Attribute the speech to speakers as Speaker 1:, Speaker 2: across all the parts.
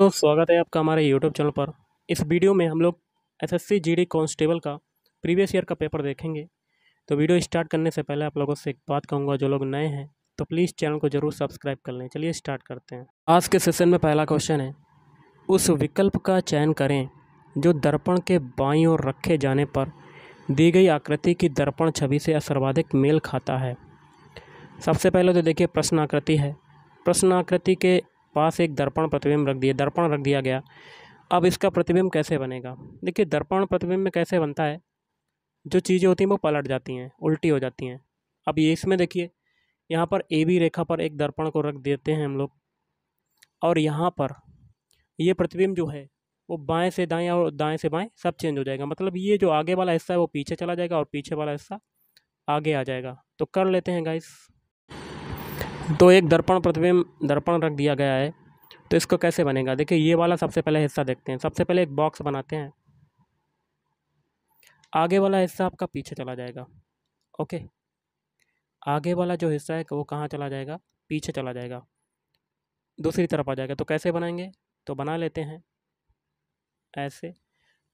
Speaker 1: तो स्वागत है आपका हमारे यूट्यूब चैनल पर इस वीडियो में हम लोग एस जीडी कांस्टेबल का प्रीवियस ईयर का पेपर देखेंगे तो वीडियो स्टार्ट करने से पहले आप लोगों से एक बात कहूँगा जो लोग नए हैं तो प्लीज़ चैनल को ज़रूर सब्सक्राइब कर लें चलिए स्टार्ट करते हैं आज के सेशन में पहला क्वेश्चन है उस विकल्प का चयन करें जो दर्पण के बाई और रखे जाने पर दी गई आकृति की दर्पण छवि से सर्वाधिक मेल खाता है सबसे पहले तो देखिए प्रश्न आकृति है प्रश्न आकृति के पास एक दर्पण प्रतिबिंब रख दिया दर्पण रख दिया गया अब इसका प्रतिबिंब कैसे बनेगा देखिए दर्पण प्रतिबिंब में कैसे बनता है जो चीज़ें होती हैं वो पलट जाती हैं उल्टी हो जाती हैं अब ये इसमें देखिए यहाँ पर ए बी रेखा पर एक दर्पण को रख देते हैं हम लोग और यहाँ पर ये प्रतिबिंब जो है वो बाएं से दाएं और दाएं से बाएं सब चेंज हो जाएगा मतलब ये जो आगे वाला हिस्सा है वो पीछे चला जाएगा और पीछे वाला हिस्सा आगे आ जाएगा तो कर लेते हैं गाइस तो एक दर्पण प्रतिबिंब दर्पण रख दिया गया है तो इसको कैसे बनेगा देखिए ये वाला सबसे पहले हिस्सा देखते हैं सबसे पहले एक बॉक्स बनाते हैं आगे वाला हिस्सा आपका पीछे चला जाएगा ओके आगे वाला जो हिस्सा है वो कहाँ चला जाएगा पीछे चला जाएगा दूसरी तरफ आ जाएगा तो कैसे बनाएंगे तो बना लेते हैं ऐसे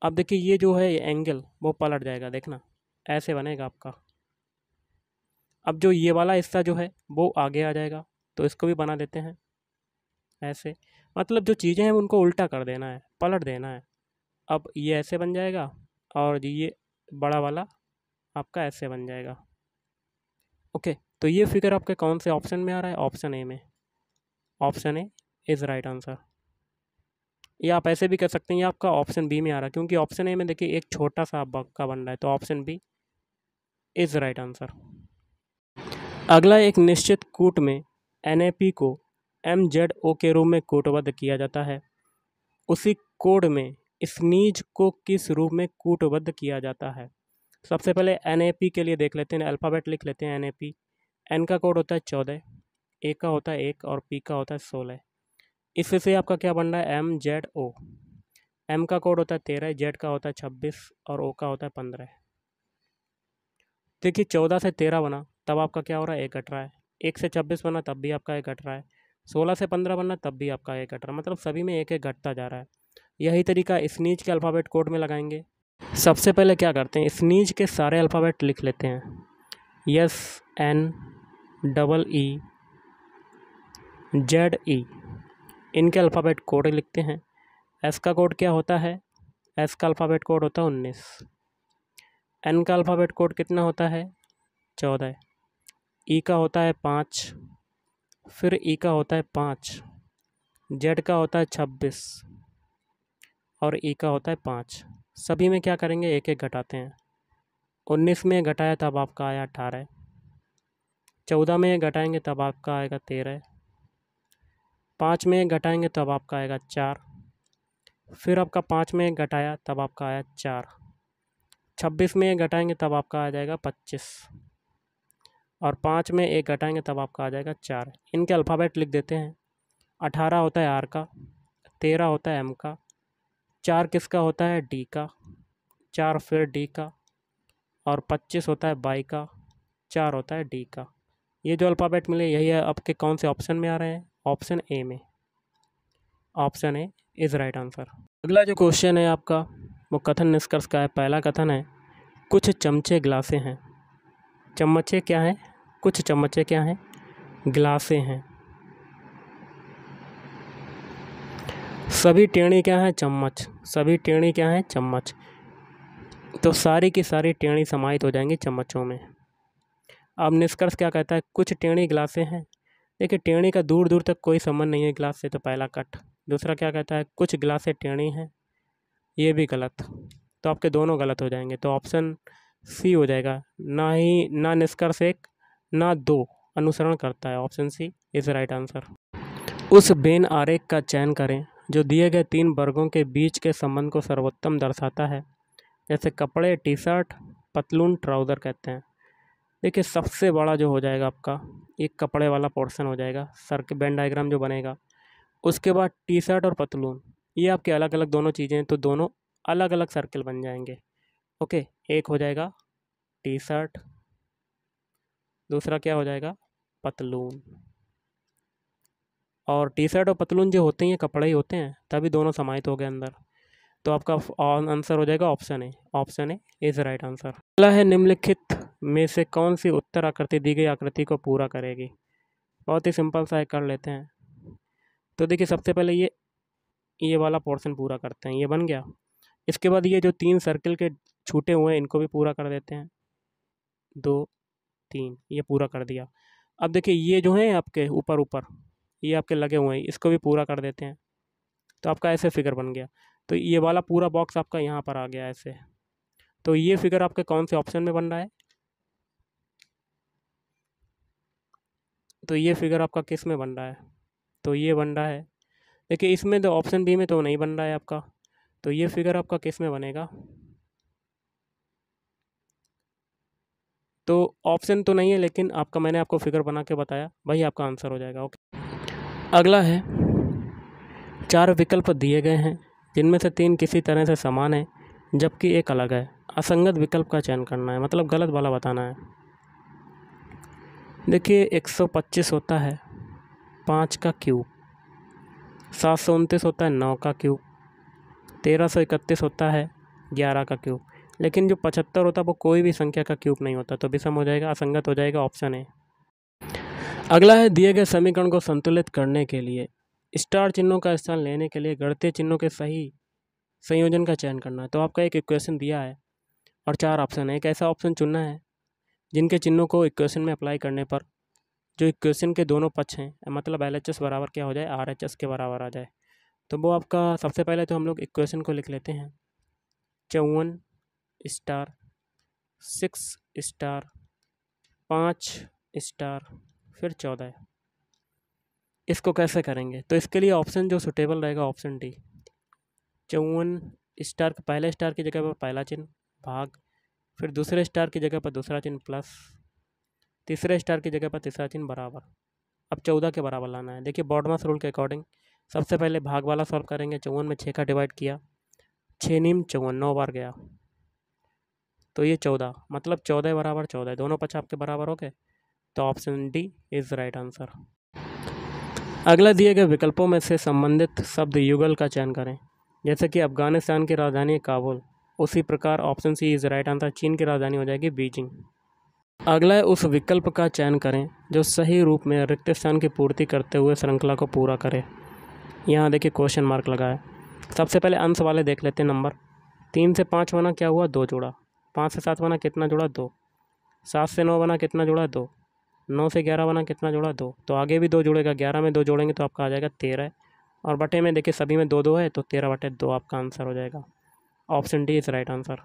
Speaker 1: अब देखिए ये जो है ये एंगल वो पलट जाएगा देखना ऐसे बनेगा आपका अब जो ये वाला हिस्सा जो है वो आगे आ जाएगा तो इसको भी बना देते हैं ऐसे मतलब जो चीज़ें हैं उनको उल्टा कर देना है पलट देना है अब ये ऐसे बन जाएगा और ये बड़ा वाला आपका ऐसे बन जाएगा ओके तो ये फिगर आपके कौन से ऑप्शन में आ रहा है ऑप्शन ए में option A is right answer ये आप ऐसे भी कर सकते हैं ये आपका ऑप्शन बी में आ रहा है क्योंकि ऑप्शन ए में देखिए एक छोटा सा आपका बन रहा है तो option B is right answer अगला एक निश्चित कूट में एन को एम जेड ओ के रूप में कूटबद्ध किया जाता है उसी कोड में स्नीज को किस रूप में कूटबद्ध किया जाता है सबसे पहले एन के लिए देख लेते हैं अल्फ़ाबेट लिख लेते हैं एन एन का कोड होता है चौदह ए का होता है एक और पी का होता है सोलह इससे आपका क्या बन रहा है एम जेड ओ एम का कोड होता है तेरह जेड का होता है छब्बीस और ओ का होता है पंद्रह देखिए चौदह से तेरह बना तब आपका क्या हो रहा है एक कट रहा है एक से छब्बीस बना तब भी आपका एक कट रहा है सोलह से पंद्रह बनना तब भी आपका एक है मतलब सभी में एक एक घटता जा रहा है यही तरीका स्नीज के अल्फ़ाबेट कोड में लगाएंगे सबसे पहले क्या करते हैं स्नीज के सारे अल्फ़ाबेट लिख लेते हैं S N double E Z E इनके अल्फ़ाबेट कोड लिखते हैं एस का कोड क्या होता है एस का अल्फ़ाबेट कोड होता है उन्नीस एन का अल्फ़ाबेट कोड कितना होता है चौदह ई का होता है पाँच फिर ई का होता है पाँच जेड का होता है छब्बीस और ई का होता है पाँच सभी में क्या करेंगे एक एक घटाते हैं उन्नीस में घटाया तब आपका आया अठारह चौदह में घटाएंगे तब आपका आएगा तेरह पाँच में घटाएंगे तब आपका आएगा चार फिर आपका पाँच में घटाया तब आपका आया चार छब्बीस में घटाएंगे तब आपका आ जाएगा पच्चीस और पाँच में एक घटाएंगे तब आपका आ जाएगा चार इनके अल्फ़ाबेट लिख देते हैं अठारह होता है आर का तेरह होता है एम का चार किसका होता है डी का चार फिर डी का और पच्चीस होता है बाई का चार होता है डी का ये जो अल्फ़ाबेट मिले यही है आपके कौन से ऑप्शन में आ रहे हैं ऑप्शन ए में option A is right answer अगला जो क्वेश्चन है आपका वो कथन निष्कर्ष का है पहला कथन है कुछ चमचे ग्लासे हैं चम्मचे क्या हैं कुछ चम्मचे क्या हैं गिलासें हैं सभी टेणी क्या है चम्मच सभी टेणी क्या हैं चम्मच तो सारी की सारी टेणी समाहित हो जाएंगी चम्मचों में अब निष्कर्ष क्या कहता है कुछ टेणी गिलासें हैं देखिए टेणी का दूर दूर तक कोई संबंध नहीं है गिलास से तो पहला कट दूसरा क्या कहता है कुछ गिलासें टेणी हैं ये भी गलत तो आपके दोनों गलत हो जाएंगे तो ऑप्शन सी हो जाएगा ना ही ना निष्कर्ष एक ना दो अनुसरण करता है option C is right answer उस बेन आरेख का चयन करें जो दिए गए तीन वर्गों के बीच के संबंध को सर्वोत्तम दर्शाता है जैसे कपड़े टी शर्ट पतलून ट्राउज़र कहते हैं देखिए सबसे बड़ा जो हो जाएगा आपका एक कपड़े वाला पोर्शन हो जाएगा सर के बैंड डायग्राम जो बनेगा उसके बाद टी शर्ट और पतलून ये आपके अलग अलग दोनों चीज़ें हैं तो दोनों अलग अलग सर्किल बन जाएंगे ओके एक हो जाएगा टी शर्ट दूसरा क्या हो जाएगा पतलून और टी शर्ट और पतलून जो होते हैं कपड़े ही होते हैं तभी दोनों समाहित हो गए अंदर तो आपका आंसर हो जाएगा option A option A is right answer अगला है निम्नलिखित में से कौन सी उत्तर आकृति दी गई आकृति को पूरा करेगी बहुत ही सिंपल सा है कर लेते हैं तो देखिए सबसे पहले ये ये वाला पोर्शन पूरा करते हैं ये बन गया इसके बाद ये जो तीन सर्किल के छूटे हुए हैं इनको भी पूरा कर देते हैं दो तीन ये पूरा कर दिया अब देखिए ये जो है आपके ऊपर ऊपर ये आपके लगे हुए हैं इसको भी पूरा कर देते हैं तो आपका ऐसे फिगर बन गया तो ये वाला पूरा बॉक्स आपका यहाँ पर आ गया ऐसे तो ये फिगर आपके कौन से ऑप्शन में बन रहा है तो ये फिगर आपका किस में बन रहा है तो ये बन रहा है देखिए इसमें तो ऑप्शन बी में तो नहीं बन रहा है आपका तो ये फिगर आपका किस में बनेगा तो ऑप्शन तो नहीं है लेकिन आपका मैंने आपको फिगर बना के बताया वही आपका आंसर हो जाएगा ओके अगला है चार विकल्प दिए गए हैं जिनमें से तीन किसी तरह से समान है जबकि एक अलग है असंगत विकल्प का चयन करना है मतलब गलत वाला बताना है देखिए 125 होता है पाँच का क्यूब सात सौ उनतीस होता है नौ का क्यूब तेरह सौ इकतीस होता है ग्यारह का क्यूब लेकिन जो पचहत्तर होता है वो कोई भी संख्या का क्यूब नहीं होता तो विषम हो जाएगा असंगत हो जाएगा ऑप्शन है अगला है दिए गए समीकरण को संतुलित करने के लिए स्टार चिन्हों का स्थान लेने के लिए गणतीय चिन्हों के सही संयोजन का चयन करना है तो आपका एक इक्वेशन दिया है और चार ऑप्शन है एक ऐसा ऑप्शन चुनना है जिनके चिन्हों को इक्वेशन में अप्लाई करने पर जो इक्वेशन के दोनों पक्ष हैं मतलब एल एच एस बराबर क्या हो जाए आर एच एस के बराबर आ जाए तो वो आपका सबसे पहले तो हम लोग इक्वेशन को लिख लेते हैं चौवन स्टार सिक्स स्टार पाँच स्टार फिर चौदह इसको कैसे करेंगे तो इसके लिए ऑप्शन जो सुटेबल रहेगा ऑप्शन डी चौवन स्टार के पहले स्टार की जगह पर पहला चिन्ह भाग फिर दूसरे स्टार की जगह पर दूसरा चिन्ह प्लस तीसरे स्टार की जगह पर तीसरा चिन्ह बराबर अब चौदह के बराबर लाना है देखिए बॉडमास रूल के अकॉर्डिंग सबसे पहले भाग वाला सॉल्व करेंगे चौवन में छः का डिवाइड किया छः नीम चौवन नौ बार गया तो ये चौदह मतलब चौदह बराबर चौदह दोनों पक्ष के बराबर हो गए तो option D is right answer अगला दिए गए विकल्पों में से संबंधित शब्द युगल का चयन करें जैसे कि अफगानिस्तान की राजधानी काबुल उसी प्रकार option C is right answer चीन की राजधानी हो जाएगी बीजिंग अगला उस विकल्प का चयन करें जो सही रूप में रिक्त स्थान की पूर्ति करते हुए श्रृंखला को पूरा करे यहाँ देखिए क्वेश्चन मार्क लगाए सबसे पहले अंश वाले देख लेते हैं नंबर तीन से पाँच होना क्या हुआ दो जोड़ा पाँच से सात बना कितना जुड़ा दो सात से नौ बना कितना जुड़ा दो नौ से ग्यारह बना कितना जुड़ा दो तो आगे भी दो जुड़ेगा ग्यारह में दो जोड़ेंगे तो आपका आ जाएगा तेरह और बटे में देखिए सभी में दो दो है तो तेरह बटे दो आपका आंसर हो जाएगा option D is right answer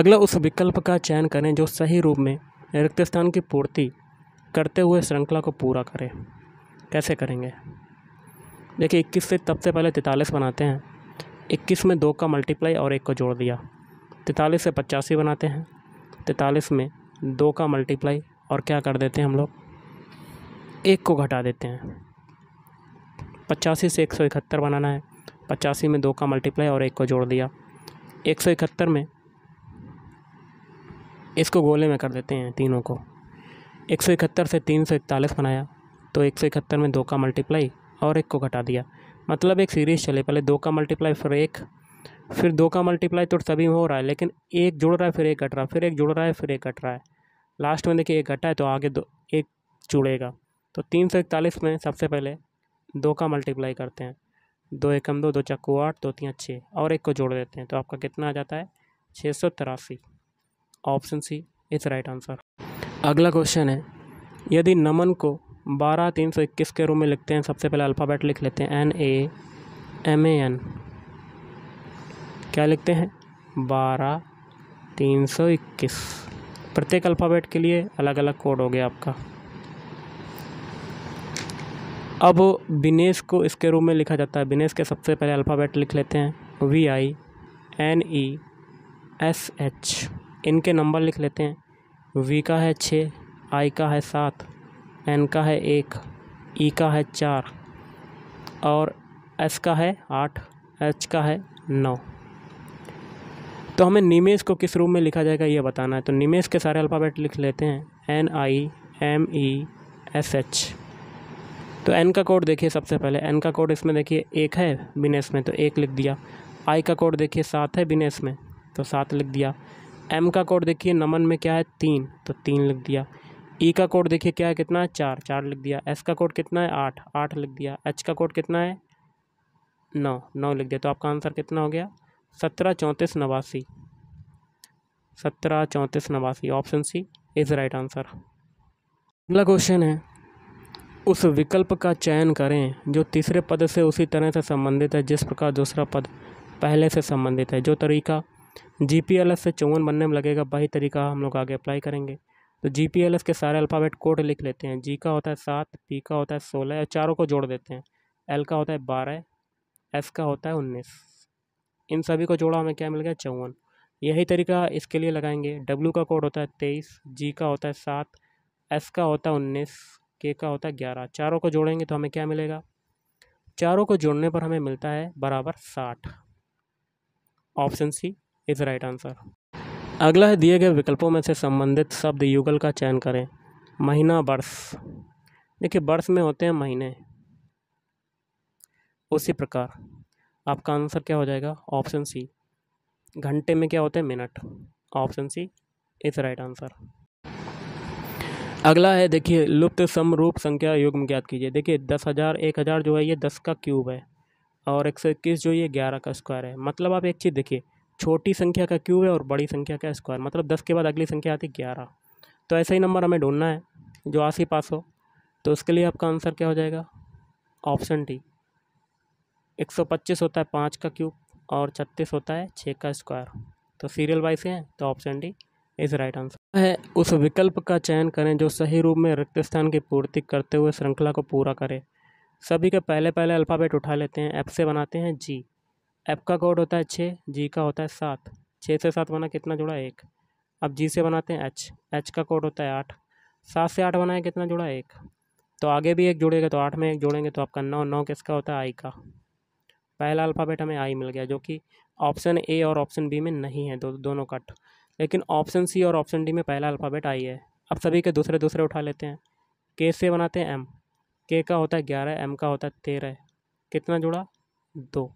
Speaker 1: अगला उस विकल्प का चयन करें जो सही रूप में रिक्त स्थान की पूर्ति करते हुए श्रृंखला को पूरा करें कैसे करेंगे देखिए इक्कीस से तब से पहले तैंतालीस बनाते हैं इक्कीस में दो का मल्टीप्लाई और एक को जोड़ दिया तैंतालीस से पचासी बनाते हैं तैंतालीस में दो का मल्टीप्लाई और क्या कर देते हैं हम लोग एक को घटा देते हैं पचासी से एक सौ इकहत्तर बनाना है पचासी में दो का मल्टीप्लाई और एक को जोड़ दिया एक सौ इकहत्तर में इसको गोले में कर देते हैं तीनों को एक सौ इकहत्तर से तीन सौ इकतालीस बनाया तो एक सौ इकहत्तर में दो का मल्टीप्लाई और एक को घटा दिया मतलब एक सीरीज़ चले पहले दो का मल्टीप्लाई फिर एक फिर दो का मल्टीप्लाई तो सभी में हो रहा है लेकिन एक जुड़ रहा है फिर एक घट रहा है फिर एक जुड़ रहा है फिर एक घट रहा है लास्ट में देखिए एक घटा है तो आगे दो एक जुड़ेगा तो तीन सौ इकतालीस में सबसे पहले दो का मल्टीप्लाई करते हैं दो एकम दो दो चक्को आठ दो तीन छः और एक को जोड़ देते हैं तो आपका कितना आ जाता है छः सौ तिरासी option C is right answer अगला क्वेश्चन है यदि नमन को बारह तीन सौ इक्कीस के रूम में लिखते हैं सबसे पहले अल्फ़ाबेट लिख लेते हैं N A M A N क्या लिखते हैं बारह तीन सौ इक्कीस प्रत्येक अल्फ़ाबेट के लिए अलग अलग कोड हो गया आपका अब बिनेश को इसके रूप में लिखा जाता है बिनेश के सबसे पहले अल्फ़ाबेट लिख लेते हैं V I N E S H इनके नंबर लिख लेते हैं वी का है छः आई का है सात एन का है एक ई e का है चार और एस का है आठ एच का है नौ तो हमें निमेश को किस रूप में लिखा जाएगा ये बताना है तो निमेश के सारे अल्फ़ाबेट लिख लेते हैं N I M E S H तो एन का कोड देखिए सबसे पहले एन का कोड इसमें देखिए एक है बिनेस में तो एक लिख दिया आई का कोड देखिए सात है बिनेस में तो सात लिख दिया एम का कोड देखिए नमन में क्या है तीन तो तीन लिख दिया ई e का कोड देखिए क्या है कितना है चार चार लिख दिया एस का कोड कितना है आठ आठ लिख दिया एच का कोड कितना है नौ नौ लिख दिया तो आपका आंसर कितना हो गया सत्रह चौंतीस नवासी सत्रह चौंतीस नवासी option C is right answer
Speaker 2: अगला
Speaker 1: क्वेश्चन है उस विकल्प का चयन करें जो तीसरे पद से उसी तरह से संबंधित है जिस प्रकार दूसरा पद पहले से संबंधित है जो तरीका जी पी एल एस से चौवन बनने में लगेगा वही तरीका हम लोग आगे अप्लाई करेंगे तो जी पी एल एस के सारे अल्फ़ाबेट कोड लिख लेते हैं जी का होता है सात पी का होता है सोलह और चारों को जोड़ देते हैं एल का होता है बारह एस का होता है उन्नीस इन सभी को जोड़ा हमें क्या मिल गया चौवन यही तरीका इसके लिए लगाएंगे डब्ल्यू का कोड होता है तेईस जी का होता है सात एस का होता है उन्नीस के का होता है ग्यारह चारों को जोड़ेंगे तो हमें क्या मिलेगा चारों को जोड़ने पर हमें मिलता है बराबर साठ option C is right answer अगला है दिए गए विकल्पों में से संबंधित शब्द युगल का चयन करें महीना वर्ष देखिए वर्ष में होते हैं महीने उसी प्रकार आपका आंसर क्या हो जाएगा ऑप्शन सी घंटे में क्या होते हैं minute option C is right answer अगला है देखिए लुप्त समरूप संख्या युग्म ज्ञात कीजिए देखिए दस हज़ार एक हज़ार जो है ये दस का क्यूब है और एक सौ इक्कीस जो ये ग्यारह का स्क्वायर है मतलब आप एक चीज़ देखिए छोटी संख्या का क्यूब है और बड़ी संख्या का स्क्वायर मतलब दस के बाद अगली संख्या आती है ग्यारह तो ऐसा ही नंबर हमें ढूंढना है जो आस ही पास हो तो उसके लिए आपका आंसर क्या हो जाएगा ऑप्शन डी एक सौ पच्चीस होता है पाँच का क्यूब और छत्तीस होता है छः का स्क्वायर तो सीरियल वाइज है तो option D is right answer है उस विकल्प का चयन करें जो सही रूप में रिक्त स्थान की पूर्ति करते हुए श्रृंखला को पूरा करे सभी के पहले पहले अल्फ़ाबेट उठा लेते हैं एफ से बनाते हैं जी एफ का कोड होता है छः जी का होता है सात छः से सात बना कितना जुड़ा एक अब जी से बनाते हैं एच एच का कोड होता है आठ सात से आठ बनाए कितना जुड़ा एक तो आगे भी एक जुड़ेगा तो आठ में एक जोड़ेंगे तो आपका नौ नौ किसका होता है आई का पहला अल्फ़ाबेट हमें आई मिल गया जो कि ऑप्शन ए और ऑप्शन बी में नहीं है दो, दोनों कट लेकिन ऑप्शन सी और ऑप्शन डी में पहला अल्फ़ाबेट आई है अब सभी के दूसरे दूसरे उठा लेते हैं के से बनाते हैं एम के का होता है ग्यारह एम का होता है तेरह कितना जुड़ा दो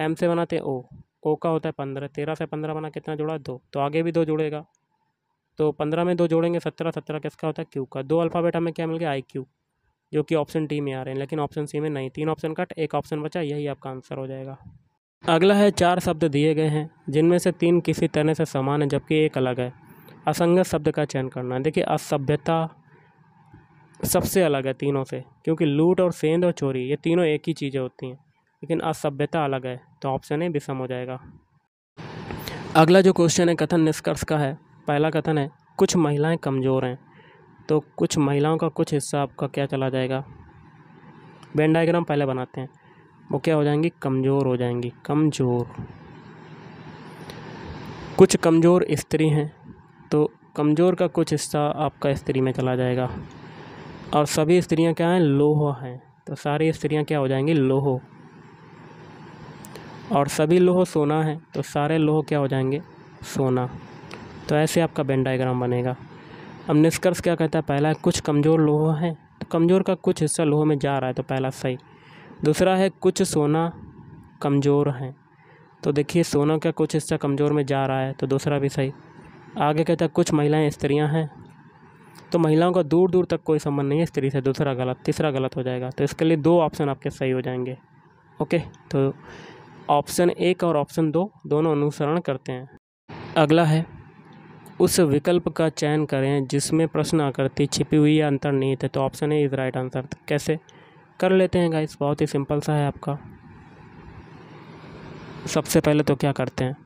Speaker 1: एम से बनाते हैं ओ ओ का होता है पंद्रह तेरह से पंद्रह बना कितना जुड़ा दो तो आगे भी दो जुड़ेगा तो पंद्रह में दो जोड़ेंगे सत्रह सत्रह किसका होता है क्यू का दो अल्फ़ाबेट हमें क्या मिल गया आई क्यू जो कि ऑप्शन डी में आ रहे हैं लेकिन ऑप्शन सी में नहीं तीन ऑप्शन कट एक ऑप्शन बचा यही आपका आंसर हो जाएगा अगला है चार शब्द दिए गए हैं जिनमें से तीन किसी तरह से समान है जबकि एक अलग है असंगत शब्द का चयन करना है देखिए असभ्यता सबसे अलग है तीनों से क्योंकि लूट और सेंध और चोरी ये तीनों एक ही चीज़ें होती हैं लेकिन असभ्यता अलग है तो ऑप्शन ए विषम हो जाएगा अगला जो क्वेश्चन है कथन निष्कर्ष का है पहला कथन है कुछ महिलाएं कमज़ोर हैं तो कुछ महिलाओं का कुछ हिस्सा आपका क्या चला जाएगा वेन डाइग्राम पहले बनाते हैं वो क्या हो जाएंगी कमज़ोर हो जाएंगी कमज़ोर कुछ कमज़ोर स्त्री हैं तो कमज़ोर का कुछ हिस्सा आपका स्त्री में चला जाएगा और सभी स्त्रियां क्या हैं लोहो हैं तो सारी स्त्रियां क्या हो जाएंगी लोहो और सभी लोहो सोना है तो सारे लोहो क्या हो जाएंगे सोना तो ऐसे आपका बेन डायग्राम बनेगा अब निष्कर्ष क्या कहता है पहला है कुछ कमज़ोर लोहा है तो कमज़ोर का कुछ हिस्सा लोहे में जा रहा है तो पहला सही दूसरा है कुछ सोना कमज़ोर है तो देखिए सोना का कुछ हिस्सा कमज़ोर में जा रहा है तो दूसरा भी सही आगे कहता है कुछ महिलाएं स्त्रियां हैं तो महिलाओं का दूर दूर तक कोई संबंध नहीं है स्त्री से दूसरा गलत तीसरा गलत हो जाएगा तो इसके लिए दो ऑप्शन आपके सही हो जाएंगे ओके तो ऑप्शन एक और ऑप्शन दो दोनों अनुसरण करते हैं अगला है उस विकल्प का चयन करें जिसमें प्रश्न आकृति छिपी हुई या अंतर्निहित है तो option A is right answer कैसे कर लेते हैं गाइस बहुत ही सिंपल सा है आपका सबसे पहले तो क्या करते हैं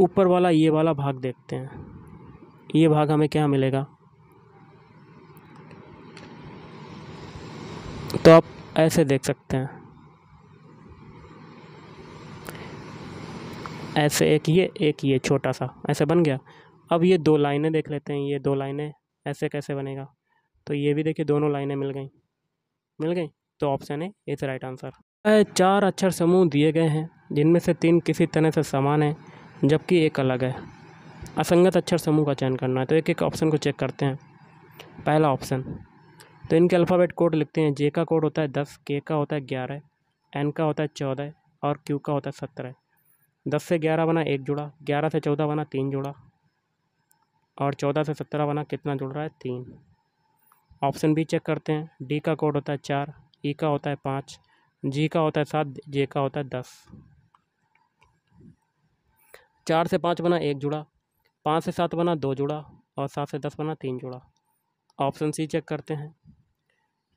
Speaker 1: ऊपर वाला ये वाला भाग देखते हैं ये भाग हमें क्या मिलेगा तो आप ऐसे देख सकते हैं ऐसे एक ये एक ये छोटा सा ऐसे बन गया अब ये दो लाइनें देख लेते हैं ये दो लाइनें ऐसे कैसे बनेगा तो ये भी देखिए दोनों लाइनें मिल गई मिल गई तो ऑप्शन है इज राइट आंसर चार अक्षर समूह दिए गए हैं जिनमें से तीन किसी तरह से समान है जबकि एक अलग है असंगत अक्षर समूह का चयन करना है तो एक एक ऑप्शन को चेक करते हैं पहला ऑप्शन तो इनके अल्फ़ाबेट कोड लिखते हैं जे का कोड होता है दस के का होता है ग्यारह एन का होता है चौदह और क्यू का होता है सत्रह दस से ग्यारह बना एक जुड़ा ग्यारह से चौदह बना तीन जुड़ा और चौदह से सत्रह बना कितना जुड़ रहा है तीन ऑप्शन बी चेक करते हैं डी का कोड होता है चार ई का होता है पाँच जी का होता है सात जे का होता है दस चार से पाँच बना एक जुड़ा पाँच से सात बना दो जुड़ा और सात से दस बना तीन जुड़ा ऑप्शन सी चेक करते हैं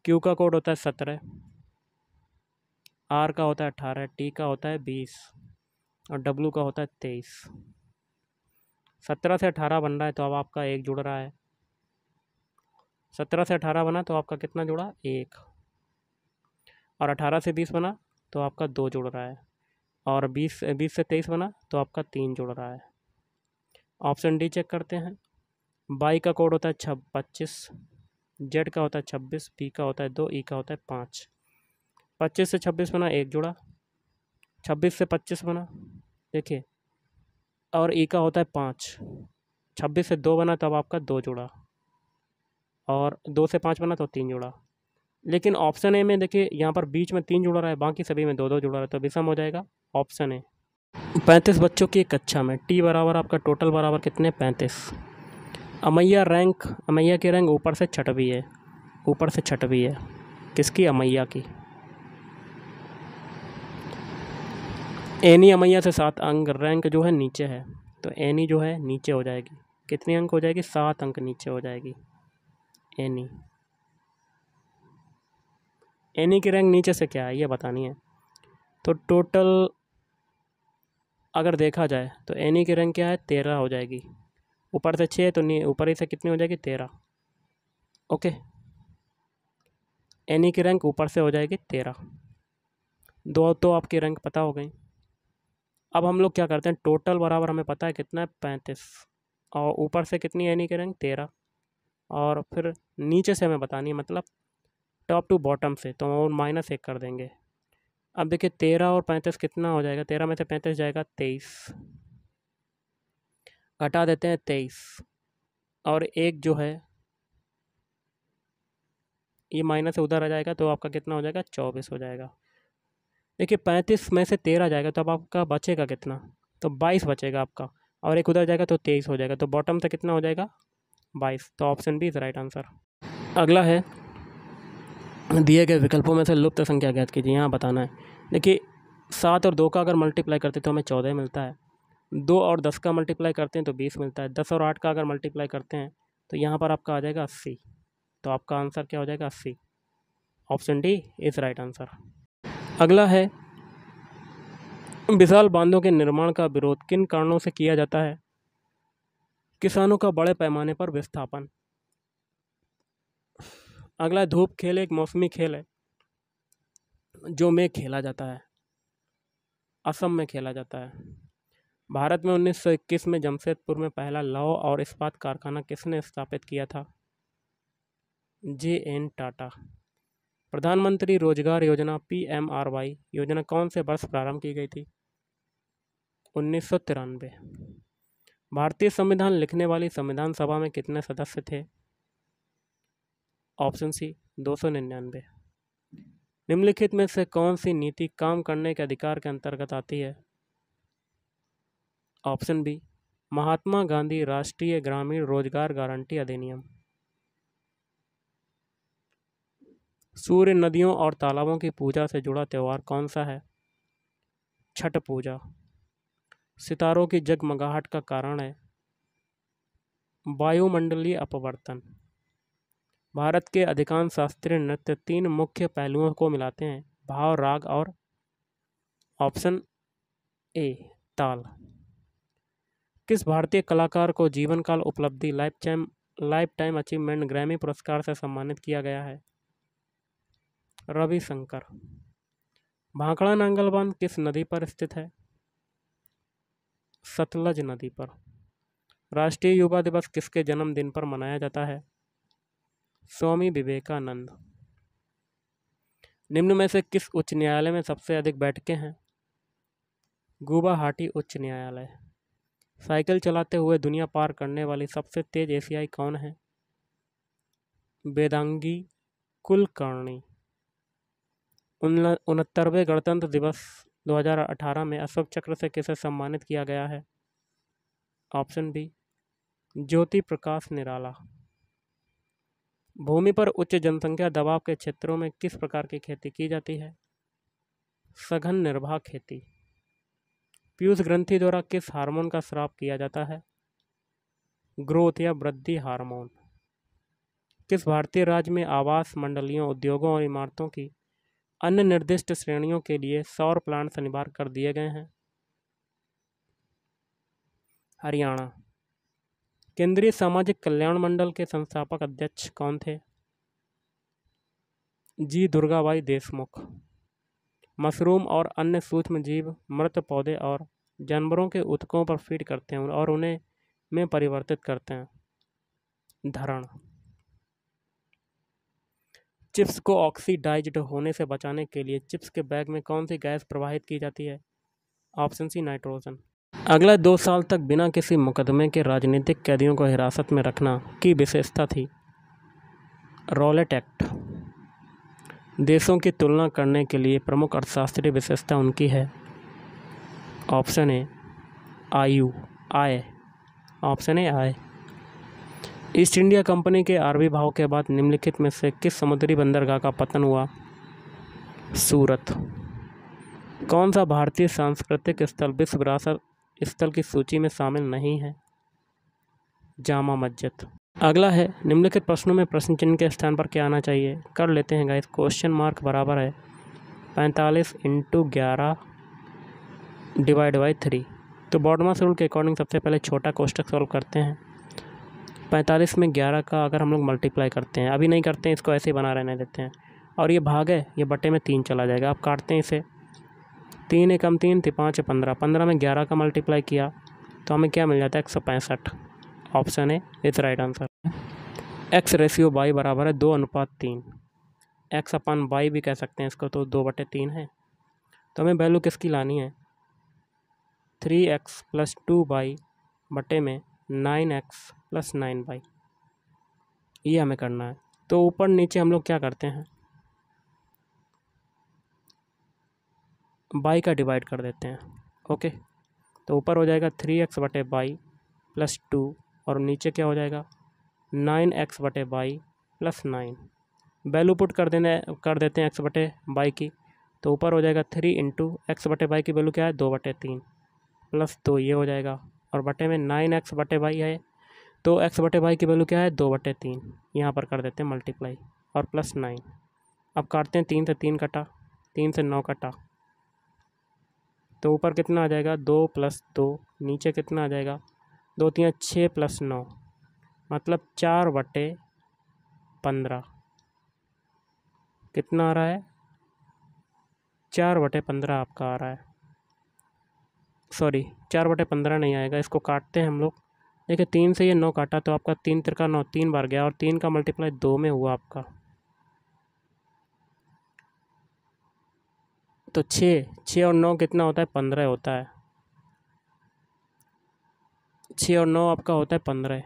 Speaker 1: क्यू का कोड होता है सत्रह आर का होता है अठारह टी का होता है बीस और डब्लू का होता है तेईस सत्रह से अठारह बन रहा है तो अब आपका एक जुड़ रहा है सत्रह से अठारह बना तो आपका कितना जुड़ा एक और अठारह से बीस बना तो आपका दो जुड़ रहा है और बीस बीस से तेईस बना तो आपका तीन जुड़ रहा है ऑप्शन डी चेक करते हैं बाई का कोड होता है छब पच्चीस जेड का होता है छब्बीस पी का होता है दो ई का होता है पाँच पच्चीस से छब्बीस बना एक जुड़ा छब्बीस से पच्चीस बना देखिए और ए का होता है पाँच छब्बीस से दो बना तब आपका दो जोड़ा और दो से पाँच बना तो तीन जोड़ा लेकिन ऑप्शन ए में देखिए यहाँ पर बीच में तीन जुड़ा रहा है बाकी सभी में दो दो जुड़ा रहा है तो विषम हो जाएगा ऑप्शन ए पैंतीस बच्चों की एक कक्षा में टी बराबर आपका टोटल बराबर कितने पैंतीस अमैया रैंक अमैया की रैंक ऊपर से छठवी है ऊपर से छठवी है किसकी अमैया की एनी अमैया से सात अंक रैंक जो है नीचे है तो एनी जो है नीचे हो जाएगी कितने अंक हो जाएगी सात अंक नीचे हो जाएगी एनी एनी की रैंक नीचे से क्या है ये बतानी है तो टोटल अगर देखा जाए तो एनी की रैंक क्या है तेरह हो जाएगी ऊपर से छः तो ऊपर ही से कितनी हो जाएगी तेरह ओके एनी की रैंक ऊपर से हो जाएगी तेरह दो तो आपकी रैंक पता हो गई अब हम लोग क्या करते हैं टोटल बराबर हमें पता है कितना है पैंतीस और ऊपर से कितनी यानी करेंगे तेरह और फिर नीचे से हमें बतानी है मतलब टॉप टू बॉटम से तो और माइनस एक कर देंगे अब देखिए तेरह और पैंतीस कितना हो जाएगा तेरह में से पैंतीस जाएगा तेईस घटा देते हैं तेईस और एक जो है ये माइनस उधर आ जाएगा तो आपका कितना हो जाएगा चौबीस हो जाएगा देखिए पैंतीस में से तेरह जाएगा तो अब आपका बचेगा कितना तो बाईस बचेगा आपका और एक उधर जाएगा तो तेईस हो जाएगा तो बॉटम से कितना हो जाएगा बाईस तो option B is right answer अगला है दिए गए विकल्पों में से लुप्त संख्या ज्ञात कीजिए यहाँ बताना है देखिए सात और दो का अगर मल्टीप्लाई करते तो हमें चौदह मिलता है दो और दस का मल्टीप्लाई करते हैं तो बीस मिलता है दस और आठ का अगर मल्टीप्लाई करते हैं तो यहाँ पर आपका आ जाएगा अस्सी तो आपका आंसर क्या हो जाएगा अस्सी option D is right answer अगला है विशाल बांधों के निर्माण का विरोध किन कारणों से किया जाता है किसानों का बड़े पैमाने पर विस्थापन अगला धूप खेल एक मौसमी खेल है जो में खेला जाता है असम में खेला जाता है भारत में 1921 में जमशेदपुर में पहला लौ और इस्पात कारखाना किसने स्थापित किया था जे एन टाटा प्रधानमंत्री रोजगार योजना पीएमआरवाई योजना कौन से वर्ष प्रारंभ की गई थी उन्नीस सौ तिरानवे भारतीय संविधान लिखने वाली संविधान सभा में कितने सदस्य थे ऑप्शन सी दो सौ निन्यानवे निम्नलिखित में से कौन सी नीति काम करने के अधिकार के अंतर्गत आती है ऑप्शन बी महात्मा गांधी राष्ट्रीय ग्रामीण रोजगार गारंटी अधिनियम सूर्य नदियों और तालाबों की पूजा से जुड़ा त्यौहार कौन सा है छठ पूजा सितारों की जगमगाहट का कारण है वायुमंडलीय अपवर्तन भारत के अधिकांश शास्त्रीय नृत्य तीन मुख्य पहलुओं को मिलाते हैं भाव राग और ऑप्शन ए ताल किस भारतीय कलाकार को जीवनकाल उपलब्धि life time life time achievement Grammy पुरस्कार से सम्मानित किया गया है रविशंकर भाखड़ा नांगल बांध किस नदी पर स्थित है सतलज नदी पर राष्ट्रीय युवा दिवस किसके जन्मदिन पर मनाया जाता है स्वामी विवेकानंद निम्न में से किस उच्च न्यायालय में सबसे अधिक बैठकें हैं गुवाहाटी उच्च न्यायालय साइकिल चलाते हुए दुनिया पार करने वाली सबसे तेज एशियाई कौन है वेदांगी कुलकर्णी उनहत्तरवें गणतंत्र दिवस 2018 में अशोक चक्र से किसे सम्मानित किया गया है ऑप्शन बी ज्योति प्रकाश निराला भूमि पर उच्च जनसंख्या दबाव के क्षेत्रों में किस प्रकार की खेती की जाती है सघन निर्वाह खेती पीयूष ग्रंथि द्वारा किस हार्मोन का श्राप किया जाता है ग्रोथ या वृद्धि हार्मोन किस भारतीय राज्य में आवास मंडलियों उद्योगों और इमारतों की अन्य निर्दिष्ट श्रेणियों के लिए सौर प्लांट अनिवार्य कर दिए गए हैं हरियाणा केंद्रीय सामाजिक कल्याण मंडल के संस्थापक अध्यक्ष कौन थे जी दुर्गाबाई देशमुख मशरूम और अन्य सूक्ष्म जीव मृत पौधे और जानवरों के उत्कों पर फीड करते हैं और उन्हें में परिवर्तित करते हैं धरण चिप्स को ऑक्सीडाइज्ड होने से बचाने के लिए चिप्स के बैग में कौन सी गैस प्रवाहित की जाती है ऑप्शन सी नाइट्रोजन अगला दो साल तक बिना किसी मुकदमे के राजनीतिक कैदियों को हिरासत में रखना की विशेषता थी रॉलेट एक्ट देशों की तुलना करने के लिए प्रमुख अर्थशास्त्रीय विशेषता उनकी है ऑप्शन ए आयु आय ऑप्शन ए आय ईस्ट इंडिया कंपनी के आरबी भाव के बाद निम्नलिखित में से किस समुद्री बंदरगाह का पतन हुआ सूरत कौन सा भारतीय सांस्कृतिक स्थल विश्व विरासत स्थल की सूची में शामिल नहीं है जामा मस्जिद अगला है निम्नलिखित प्रश्नों में प्रश्न चिन्ह के स्थान पर क्या आना चाहिए कर लेते हैं गाइस क्वेश्चन मार्क बराबर है पैंतालीस इंटू ग्यारह डिवाइड बाई थ्री तो बॉडमास रूल के अकॉर्डिंग सबसे पहले छोटा कोष्टक सॉल्व करते हैं पैंतालीस में ग्यारह का अगर हम लोग मल्टीप्लाई करते हैं अभी नहीं करते हैं इसको ऐसे ही बना रहने देते हैं और ये भाग है ये बटे में तीन चला जाएगा आप काटते हैं इसे तीन एकम तीन थी पाँच पंद्रह पंद्रह में ग्यारह का मल्टीप्लाई किया तो हमें क्या मिल जाता है एक सौ पैंसठ option A is right answer x ratio y बराबर है दो अनुपात तीन एक्स अपन बाई भी कह सकते हैं इसको तो दो बटे तीन है तो हमें वैल्यू किसकी लानी है three x plus two y बटे में nine x plus nine y ये हमें करना है तो ऊपर नीचे हम लोग क्या करते हैं बाई का डिवाइड कर देते हैं ओके तो ऊपर हो जाएगा थ्री एक्स बटे बाई प्लस टू और नीचे क्या हो जाएगा नाइन एक्स बटे y plus nine value put कर देने कर देते हैं एक्स बटे बाई की तो ऊपर हो जाएगा थ्री इंटू एक्स बटे बाई की वैल्यू क्या है दो बटे तीन प्लस दो ये हो जाएगा और बटे में नाइन एक्स बटे बाई है तो एक्स बटे वाई की वैल्यू क्या है दो बटे तीन यहाँ पर कर देते हैं मल्टीप्लाई और प्लस नाइन अब काटते हैं तीन से तीन कटा तीन से नौ कटा तो ऊपर कितना आ जाएगा दो प्लस दो नीचे कितना आ जाएगा दो तीन छः प्लस नौ मतलब चार बटे पंद्रह कितना आ रहा है चार बटे पंद्रह आपका आ रहा है सॉरी चार बटे पंद्रह नहीं आएगा इसको काटते हैं हम लोग देखिए तीन से ये नौ काटा तो आपका तीन तिर का नौ तीन बार गया और तीन का मल्टीप्लाई दो में हुआ आपका तो छः छः और नौ कितना होता है पंद्रह होता है छः और नौ आपका होता है पंद्रह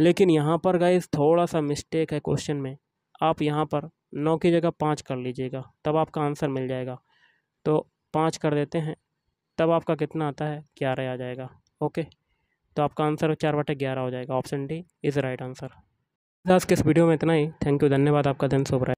Speaker 1: लेकिन यहाँ पर गए थोड़ा सा मिस्टेक है क्वेश्चन में आप यहाँ पर नौ की जगह पाँच कर लीजिएगा तब आपका आंसर मिल जाएगा तो पाँच कर देते हैं तब आपका कितना आता है ग्यारह आ जाएगा ओके तो आपका आंसर चार बटे ग्यारह हो जाएगा option D is right answer दस के इस वीडियो में इतना ही थैंक यू धन्यवाद आपका दिन सुबह रहे